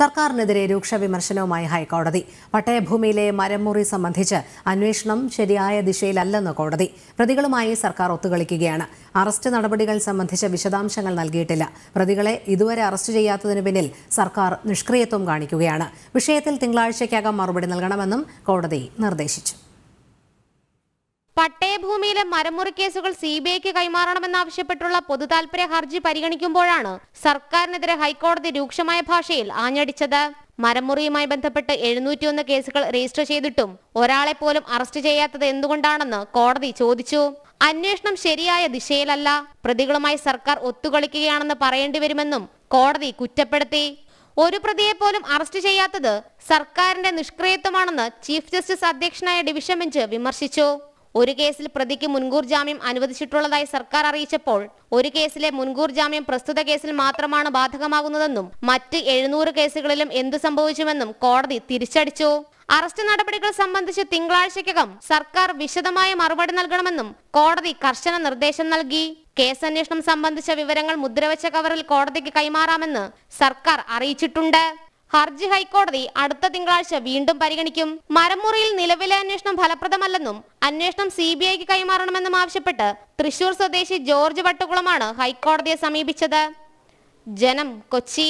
സർക്കാരിനെതിരെ രൂക്ഷ വിമർശനവുമായി ഹൈക്കോടതി പട്ടയഭൂമിയിലെ മരമുറി സംബന്ധിച്ച് അന്വേഷണം ശരിയായ ദിശയിലല്ലെന്ന് കോടതി പ്രതികളുമായി സർക്കാർ ഒത്തുകളിക്കുകയാണ് അറസ്റ്റ് നടപടികൾ സംബന്ധിച്ച വിശദാംശങ്ങൾ നൽകിയിട്ടില്ല പ്രതികളെ ഇതുവരെ അറസ്റ്റ് ചെയ്യാത്തതിനു പിന്നിൽ സർക്കാർ നിഷ്ക്രിയത്വം കാണിക്കുകയാണ് വിഷയത്തിൽ തിങ്കളാഴ്ചയ്ക്കകം മറുപടി നൽകണമെന്നും കോടതി നിർദ്ദേശിച്ചു പട്ടയഭൂമിയിലെ മരമുറി കേസുകൾ സി ബി ഐക്ക് കൈമാറണമെന്നാവശ്യപ്പെട്ടുള്ള പൊതുതാൽപര ഹർജി പരിഗണിക്കുമ്പോഴാണ് സർക്കാരിനെതിരെ ഹൈക്കോടതി രൂക്ഷമായ ഭാഷയിൽ ആഞ്ഞടിച്ചത് മരമുറിയുമായി ബന്ധപ്പെട്ട് എഴുന്നൂറ്റിയൊന്ന് കേസുകൾ രജിസ്റ്റർ ചെയ്തിട്ടും ഒരാളെ പോലും അറസ്റ്റ് ചെയ്യാത്തത് എന്തുകൊണ്ടാണെന്ന് കോടതി ചോദിച്ചു അന്വേഷണം ശരിയായ ദിശയിലല്ല പ്രതികളുമായി സർക്കാർ ഒത്തുകളിക്കുകയാണെന്ന് പറയേണ്ടി വരുമെന്നും കോടതി കുറ്റപ്പെടുത്തി ഒരു പ്രതിയെ പോലും അറസ്റ്റ് ചെയ്യാത്തത് സർക്കാരിന്റെ നിഷ്ക്രിയത്വമാണെന്ന് ചീഫ് ജസ്റ്റിസ് അധ്യക്ഷനായ ഡിവിഷൻ ബെഞ്ച് വിമർശിച്ചു ഒരു കേസിൽ പ്രതിക്ക് മുൻകൂർ ജാമ്യം അനുവദിച്ചിട്ടുള്ളതായി സർക്കാർ അറിയിച്ചപ്പോൾ ഒരു കേസിലെ മുൻകൂർ ജാമ്യം പ്രസ്തുത കേസിൽ മാത്രമാണ് ബാധകമാകുന്നതെന്നും മറ്റ് എഴുന്നൂറ് കേസുകളിലും എന്തു സംഭവിച്ചുവെന്നും കോടതി തിരിച്ചടിച്ചു അറസ്റ്റ് നടപടികൾ സംബന്ധിച്ച് തിങ്കളാഴ്ചയ്ക്കകം സർക്കാർ വിശദമായ മറുപടി നൽകണമെന്നും കോടതി കർശന നിർദ്ദേശം നൽകി കേസന്വേഷണം സംബന്ധിച്ച വിവരങ്ങൾ മുദ്രവച്ച കവറിൽ കോടതിക്ക് കൈമാറാമെന്ന് സർക്കാർ അറിയിച്ചിട്ടുണ്ട് ഹർജി ഹൈക്കോടതി അടുത്ത തിങ്കളാഴ്ച വീണ്ടും പരിഗണിക്കും മരമുറിയിൽ നിലവിലെ അന്വേഷണം ഫലപ്രദമല്ലെന്നും അന്വേഷണം സി ബി ഐക്ക് കൈമാറണമെന്നും ആവശ്യപ്പെട്ട് തൃശൂർ സ്വദേശി ജോർജ് വട്ടുകുളമാണ് ഹൈക്കോടതിയെ സമീപിച്ചത് ജനം കൊച്ചി